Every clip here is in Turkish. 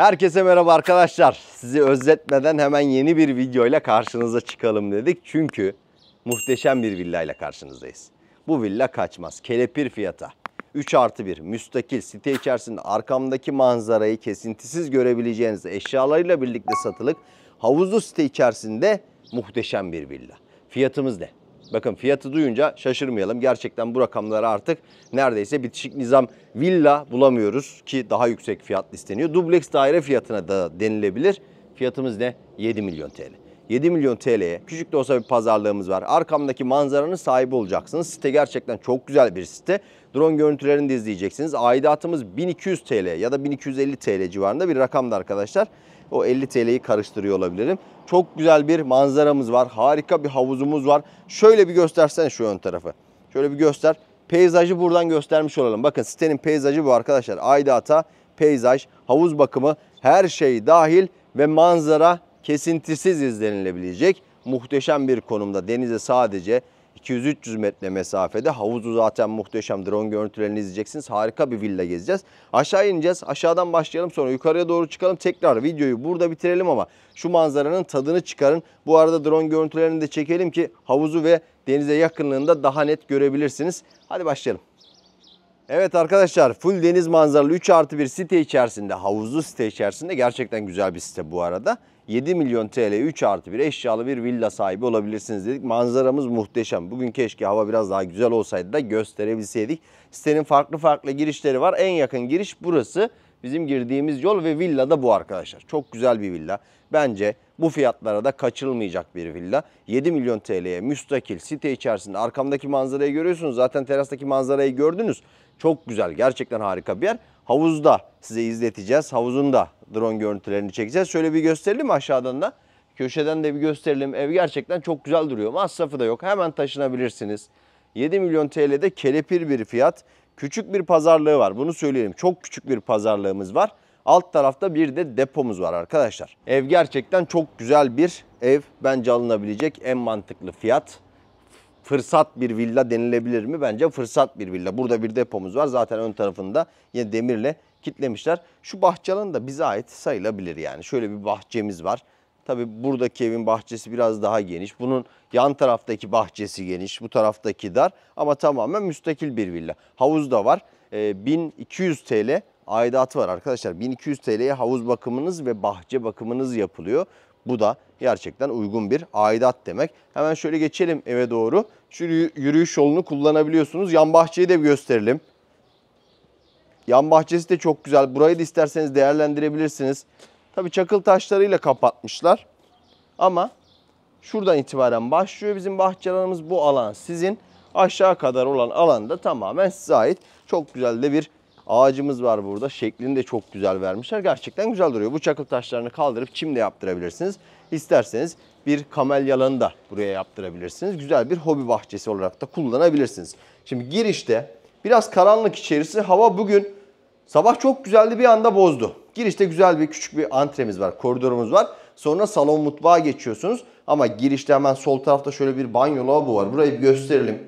Herkese merhaba arkadaşlar. Sizi özletmeden hemen yeni bir videoyla karşınıza çıkalım dedik. Çünkü muhteşem bir villayla ile karşınızdayız. Bu villa kaçmaz. Kelepir fiyata. 3 artı 1 müstakil site içerisinde arkamdaki manzarayı kesintisiz görebileceğiniz eşyalarıyla birlikte satılık havuzlu site içerisinde muhteşem bir villa. Fiyatımız ne? Bakın fiyatı duyunca şaşırmayalım. Gerçekten bu rakamlara artık neredeyse bitişik nizam villa bulamıyoruz ki daha yüksek fiyat isteniyor. Dubleks daire fiyatına da denilebilir. Fiyatımız ne? 7 milyon TL. 7 milyon TL'ye küçük de olsa bir pazarlığımız var. Arkamdaki manzaranın sahibi olacaksınız. Site gerçekten çok güzel bir site. Drone görüntülerini de izleyeceksiniz. Aidatımız 1200 TL ya da 1250 TL civarında bir rakamdı arkadaşlar. O 50 TL'yi karıştırıyor olabilirim. Çok güzel bir manzaramız var. Harika bir havuzumuz var. Şöyle bir göstersene şu ön tarafı. Şöyle bir göster. Peyzajı buradan göstermiş olalım. Bakın sitenin peyzajı bu arkadaşlar. Aidata, peyzaj, havuz bakımı her şey dahil ve manzara kesintisiz izlenilebilecek muhteşem bir konumda denize sadece 200-300 metre mesafede. Havuzu zaten muhteşem. Drone görüntülerini izleyeceksiniz. Harika bir villa gezeceğiz. Aşağı ineceğiz. Aşağıdan başlayalım sonra yukarıya doğru çıkalım. Tekrar videoyu burada bitirelim ama şu manzaranın tadını çıkarın. Bu arada drone görüntülerini de çekelim ki havuzu ve denize yakınlığında daha net görebilirsiniz. Hadi başlayalım. Evet arkadaşlar full deniz manzaralı 3 artı bir site içerisinde havuzlu site içerisinde gerçekten güzel bir site bu arada. 7 milyon TL 3 artı bir eşyalı bir villa sahibi olabilirsiniz dedik. Manzaramız muhteşem. Bugün keşke hava biraz daha güzel olsaydı da gösterebilseydik. Sitenin farklı farklı girişleri var. En yakın giriş burası. Bizim girdiğimiz yol ve villa da bu arkadaşlar. Çok güzel bir villa. Bence bu fiyatlara da kaçırılmayacak bir villa. 7 milyon TL'ye müstakil site içerisinde arkamdaki manzarayı görüyorsunuz. Zaten terastaki manzarayı gördünüz. Çok güzel gerçekten harika bir yer. Havuzda size izleteceğiz. Havuzunda drone görüntülerini çekeceğiz. Şöyle bir gösterelim aşağıdan da. Köşeden de bir gösterelim. Ev gerçekten çok güzel duruyor. Masrafı da yok. Hemen taşınabilirsiniz. 7 milyon TL'de kelepir bir fiyat. Küçük bir pazarlığı var. Bunu söyleyelim. Çok küçük bir pazarlığımız var. Alt tarafta bir de depomuz var arkadaşlar. Ev gerçekten çok güzel bir ev. Bence alınabilecek en mantıklı fiyat. Fırsat bir villa denilebilir mi? Bence fırsat bir villa. Burada bir depomuz var. Zaten ön tarafında yine demirle kitlemişler. Şu bahçe da bize ait sayılabilir yani. Şöyle bir bahçemiz var. Tabi buradaki evin bahçesi biraz daha geniş. Bunun yan taraftaki bahçesi geniş, bu taraftaki dar ama tamamen müstakil bir villa. Havuz da var. E, 1200 TL aidatı var arkadaşlar. 1200 TL'ye havuz bakımınız ve bahçe bakımınız yapılıyor. Bu da gerçekten uygun bir aidat demek. Hemen şöyle geçelim eve doğru. Şu yürüyüş yolunu kullanabiliyorsunuz. Yan bahçeyi de gösterelim. Yan bahçesi de çok güzel. Burayı da isterseniz değerlendirebilirsiniz. Tabii çakıl taşlarıyla kapatmışlar. Ama şuradan itibaren başlıyor bizim bahçelerimiz. Bu alan sizin. Aşağı kadar olan alan da tamamen size ait. Çok güzel de bir ağacımız var burada. Şeklini de çok güzel vermişler. Gerçekten güzel duruyor. Bu çakıl taşlarını kaldırıp çim de yaptırabilirsiniz. İsterseniz bir kamelyalanı da buraya yaptırabilirsiniz. Güzel bir hobi bahçesi olarak da kullanabilirsiniz. Şimdi girişte Biraz karanlık içerisi. Hava bugün sabah çok güzeldi bir anda bozdu. Girişte güzel bir küçük bir antremiz var, koridorumuz var. Sonra salon mutfağa geçiyorsunuz. Ama girişte hemen sol tarafta şöyle bir banyo lavabo var. Burayı bir gösterelim.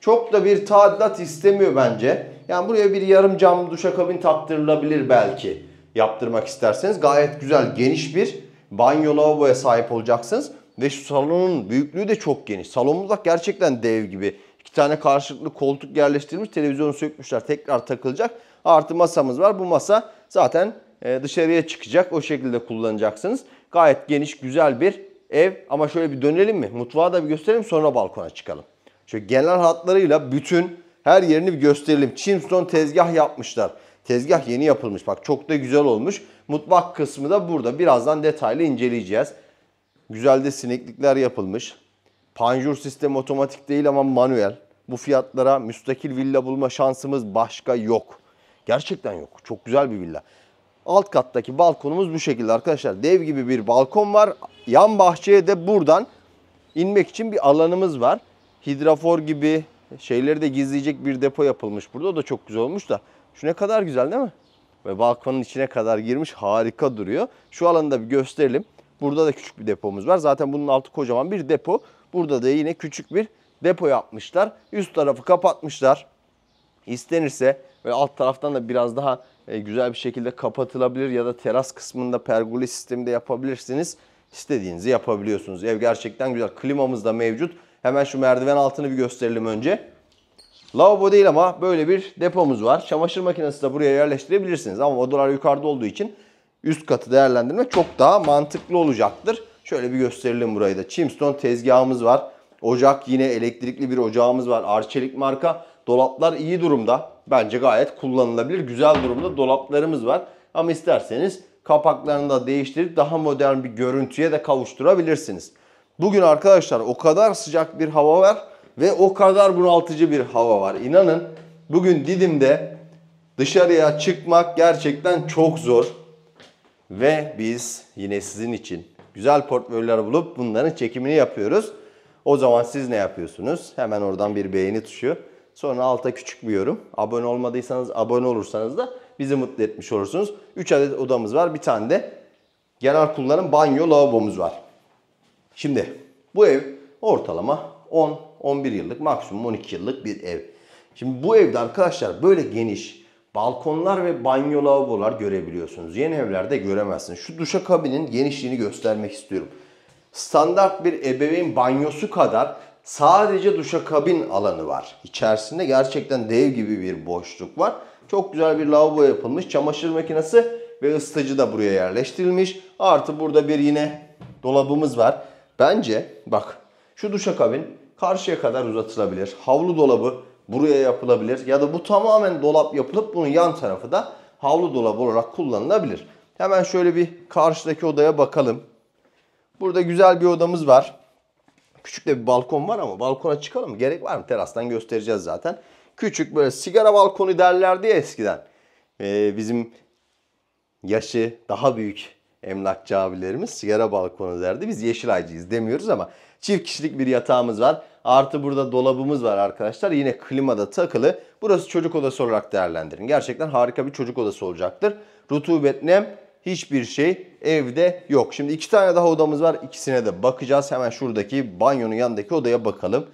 Çok da bir tadilat istemiyor bence. Yani buraya bir yarım cam duşakabin taktırılabilir belki. Yaptırmak isterseniz gayet güzel geniş bir banyo lavaboya sahip olacaksınız. Ve şu salonun büyüklüğü de çok geniş. Salonumuz bak gerçekten dev gibi. İki tane karşılıklı koltuk yerleştirilmiş. Televizyonu sökmüşler. Tekrar takılacak. Artı masamız var. Bu masa zaten e, dışarıya çıkacak. O şekilde kullanacaksınız. Gayet geniş, güzel bir ev. Ama şöyle bir dönelim mi? Mutfağı da bir gösterelim sonra balkona çıkalım. Şöyle genel hatlarıyla bütün her yerini bir gösterelim. Chimstone tezgah yapmışlar. Tezgah yeni yapılmış. Bak çok da güzel olmuş. Mutfak kısmı da burada. Birazdan detaylı inceleyeceğiz. Güzel de sineklikler yapılmış. Panjur sistemi otomatik değil ama manuel. Bu fiyatlara müstakil villa bulma şansımız başka yok. Gerçekten yok. Çok güzel bir villa. Alt kattaki balkonumuz bu şekilde arkadaşlar. Dev gibi bir balkon var. Yan bahçeye de buradan inmek için bir alanımız var. Hidrafor gibi şeyleri de gizleyecek bir depo yapılmış burada. O da çok güzel olmuş da. Şu ne kadar güzel değil mi? Ve balkonun içine kadar girmiş. Harika duruyor. Şu alanı da bir gösterelim. Burada da küçük bir depomuz var. Zaten bunun altı kocaman bir depo. Burada da yine küçük bir depo yapmışlar. Üst tarafı kapatmışlar. İstenirse ve alt taraftan da biraz daha e, güzel bir şekilde kapatılabilir ya da teras kısmında pergoli sisteminde yapabilirsiniz. İstediğinizi yapabiliyorsunuz. Ev gerçekten güzel. Klimamız da mevcut. Hemen şu merdiven altını bir gösterelim önce. Lavabo değil ama böyle bir depomuz var. Çamaşır makinesi de buraya yerleştirebilirsiniz. Ama odalar yukarıda olduğu için üst katı değerlendirmek çok daha mantıklı olacaktır. Şöyle bir gösterelim burayı da. Chimstone tezgahımız var. Ocak yine elektrikli bir ocağımız var. Arçelik marka. Dolaplar iyi durumda. Bence gayet kullanılabilir. Güzel durumda dolaplarımız var. Ama isterseniz kapaklarını da değiştirip daha modern bir görüntüye de kavuşturabilirsiniz. Bugün arkadaşlar o kadar sıcak bir hava var ve o kadar bunaltıcı bir hava var. İnanın bugün Didim'de dışarıya çıkmak gerçekten çok zor. Ve biz yine sizin için güzel portföyler bulup bunların çekimini yapıyoruz. O zaman siz ne yapıyorsunuz? Hemen oradan bir beğeni tuşu. Sonra alta küçük bir yorum. Abone olmadıysanız abone olursanız da bizi mutlu etmiş olursunuz. 3 adet odamız var. Bir tane de genel kullanım banyo lavabomuz var. Şimdi bu ev ortalama 10-11 yıllık maksimum 12 yıllık bir ev. Şimdi bu evde arkadaşlar böyle geniş Balkonlar ve banyo lavabolar görebiliyorsunuz. Yeni evlerde göremezsin. Şu duşa kabinin genişliğini göstermek istiyorum. Standart bir ebeveyn banyosu kadar sadece duşa duşakabin alanı var. İçerisinde gerçekten dev gibi bir boşluk var. Çok güzel bir lavabo yapılmış. Çamaşır makinesi ve ısıtıcı da buraya yerleştirilmiş. Artı burada bir yine dolabımız var. Bence bak şu duşa duşakabin karşıya kadar uzatılabilir. Havlu dolabı buraya yapılabilir ya da bu tamamen dolap yapılıp bunun yan tarafı da havlu dolabı olarak kullanılabilir. Hemen şöyle bir karşıdaki odaya bakalım. Burada güzel bir odamız var. Küçük de bir balkon var ama balkona çıkalım Gerek var mı? Terastan göstereceğiz zaten. Küçük böyle sigara balkonu derlerdi ya eskiden. Ee, bizim yaşı daha büyük emlakçı abilerimiz sigara balkonu derdi. Biz yeşil aycıyız demiyoruz ama Çift kişilik bir yatağımız var. Artı burada dolabımız var arkadaşlar. Yine klimada takılı. Burası çocuk odası olarak değerlendirin. Gerçekten harika bir çocuk odası olacaktır. Rutubet, nem hiçbir şey evde yok. Şimdi iki tane daha odamız var. İkisine de bakacağız. Hemen şuradaki banyonun yanındaki odaya bakalım.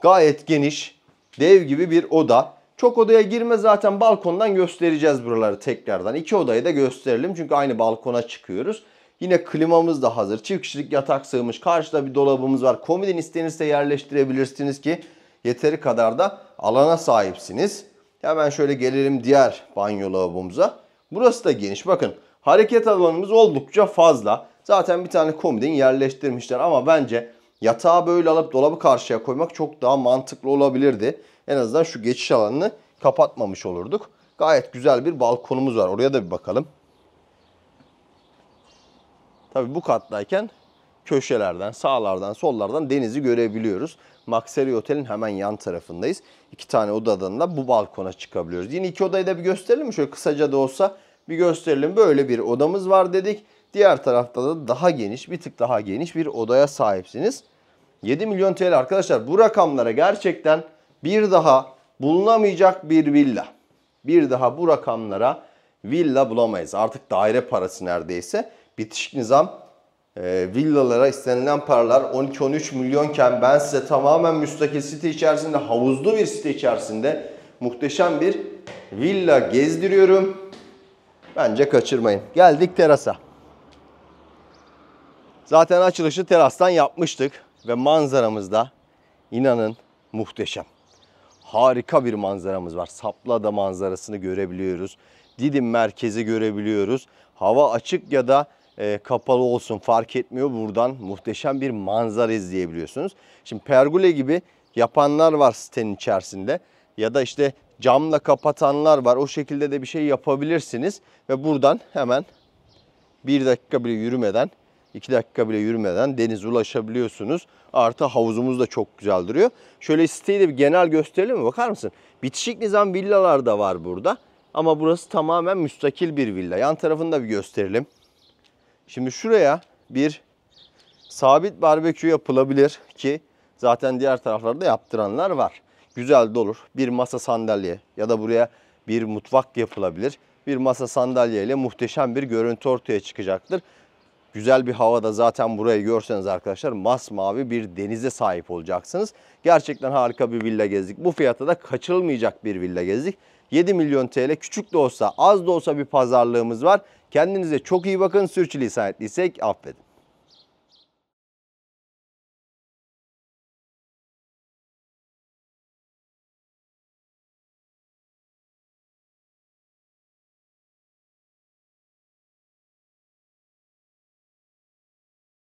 Gayet geniş, dev gibi bir oda. Çok odaya girme zaten balkondan göstereceğiz buraları tekrardan. İki odayı da gösterelim çünkü aynı balkona çıkıyoruz. Yine klimamız da hazır. Çift kişilik yatak sığmış. Karşıda bir dolabımız var. Komodin istenirse yerleştirebilirsiniz ki yeteri kadar da alana sahipsiniz. Hemen şöyle gelelim diğer banyo lavabomuza. Burası da geniş. Bakın hareket alanımız oldukça fazla. Zaten bir tane komodin yerleştirmişler ama bence yatağı böyle alıp dolabı karşıya koymak çok daha mantıklı olabilirdi. En azından şu geçiş alanını kapatmamış olurduk. Gayet güzel bir balkonumuz var. Oraya da bir bakalım. Tabii bu kattayken köşelerden, sağlardan, sollardan denizi görebiliyoruz. Maxeri Otel'in hemen yan tarafındayız. İki tane odadan da bu balkona çıkabiliyoruz. Yine iki odayı da bir gösterelim mi? Şöyle kısaca da olsa bir gösterelim. Böyle bir odamız var dedik. Diğer tarafta da daha geniş, bir tık daha geniş bir odaya sahipsiniz. 7 milyon TL arkadaşlar bu rakamlara gerçekten bir daha bulunamayacak bir villa. Bir daha bu rakamlara villa bulamayız. Artık daire parası neredeyse. Bitişik nizam e, villalara istenilen paralar 12-13 milyonken ben size tamamen müstakil site içerisinde havuzlu bir site içerisinde muhteşem bir villa gezdiriyorum. Bence kaçırmayın. Geldik terasa. Zaten açılışı terastan yapmıştık ve manzaramızda inanın muhteşem. Harika bir manzaramız var. Saplada manzarasını görebiliyoruz. Didim merkezi görebiliyoruz. Hava açık ya da e, kapalı olsun fark etmiyor. Buradan muhteşem bir manzara izleyebiliyorsunuz. Şimdi pergole gibi yapanlar var sitenin içerisinde ya da işte camla kapatanlar var. O şekilde de bir şey yapabilirsiniz ve buradan hemen bir dakika bile yürümeden iki dakika bile yürümeden denize ulaşabiliyorsunuz. Artı havuzumuz da çok güzel duruyor. Şöyle siteyi de bir genel gösterelim mi? Bakar mısın? Bitişik nizam villalar da var burada. Ama burası tamamen müstakil bir villa. Yan tarafını da bir gösterelim. Şimdi şuraya bir sabit barbekü yapılabilir ki zaten diğer taraflarda yaptıranlar var. Güzel de olur. Bir masa sandalye ya da buraya bir mutfak yapılabilir. Bir masa sandalyeyle muhteşem bir görüntü ortaya çıkacaktır. Güzel bir havada zaten burayı görseniz arkadaşlar masmavi bir denize sahip olacaksınız. Gerçekten harika bir villa gezdik. Bu fiyata da kaçırılmayacak bir villa gezdik. 7 milyon TL küçük de olsa az da olsa bir pazarlığımız var. Kendinize çok iyi bakın. Sürçülisan ettiysek affedin.